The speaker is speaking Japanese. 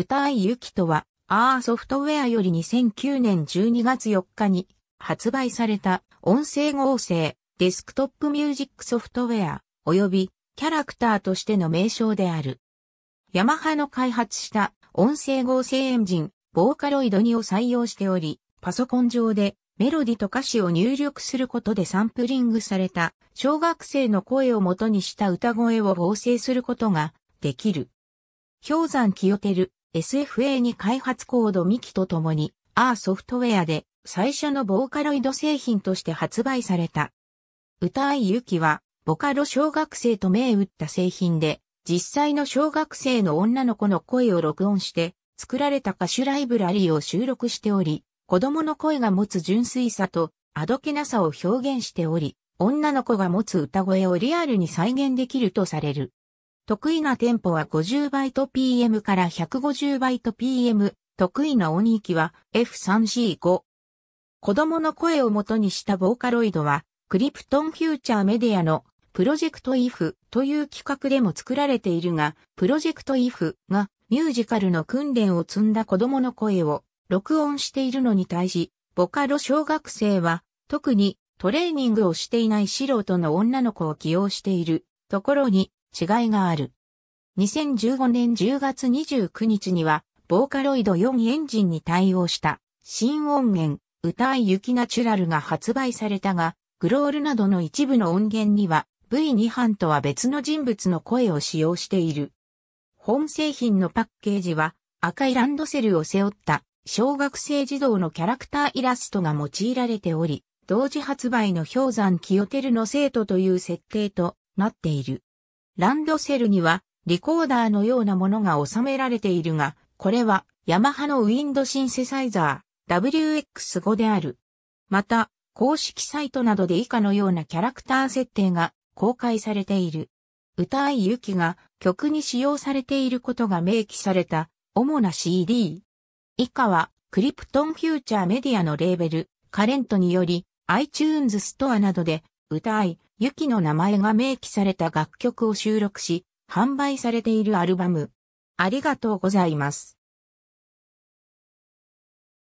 歌いゆきとは、アーソフトウェアより2009年12月4日に発売された音声合成デスクトップミュージックソフトウェア及びキャラクターとしての名称である。ヤマハの開発した音声合成エンジン、ボーカロイド2を採用しており、パソコン上でメロディと歌詞を入力することでサンプリングされた小学生の声を元にした歌声を合成することができる。氷山清てる SFA に開発コードミキと共にアーソフトウェアで最初のボーカロイド製品として発売された。歌いゆきはボカロ小学生と銘打った製品で実際の小学生の女の子の声を録音して作られた歌手ライブラリーを収録しており、子供の声が持つ純粋さとあどけなさを表現しており、女の子が持つ歌声をリアルに再現できるとされる。得意なテンポは50バイト PM から150バイト PM、得意な音域は F3C5。子供の声を元にしたボーカロイドは、クリプトンフューチャーメディアのプロジェクトイフという企画でも作られているが、プロジェクトイフがミュージカルの訓練を積んだ子供の声を録音しているのに対し、ボカロ小学生は特にトレーニングをしていない素人の女の子を起用しているところに違いがある。2015年10月29日には、ボーカロイド4エンジンに対応した新音源、歌い雪ナチュラルが発売されたが、グロールなどの一部の音源には V2 班とは別の人物の声を使用している。本製品のパッケージは赤いランドセルを背負った小学生児童のキャラクターイラストが用いられており、同時発売の氷山清照の生徒という設定となっている。ランドセルにはリコーダーのようなものが収められているが、これはヤマハのウィンドシンセサイザー WX5 である。また、公式サイトなどで以下のようなキャラクター設定が公開されている。歌いゆきが曲に使用されていることが明記された主な CD。以下はクリプトンフューチャーメディアのレーベル、カレントにより iTunes ストアなどで歌い、ユキの名前が明記された楽曲を収録し、販売されているアルバム。ありがとうございます。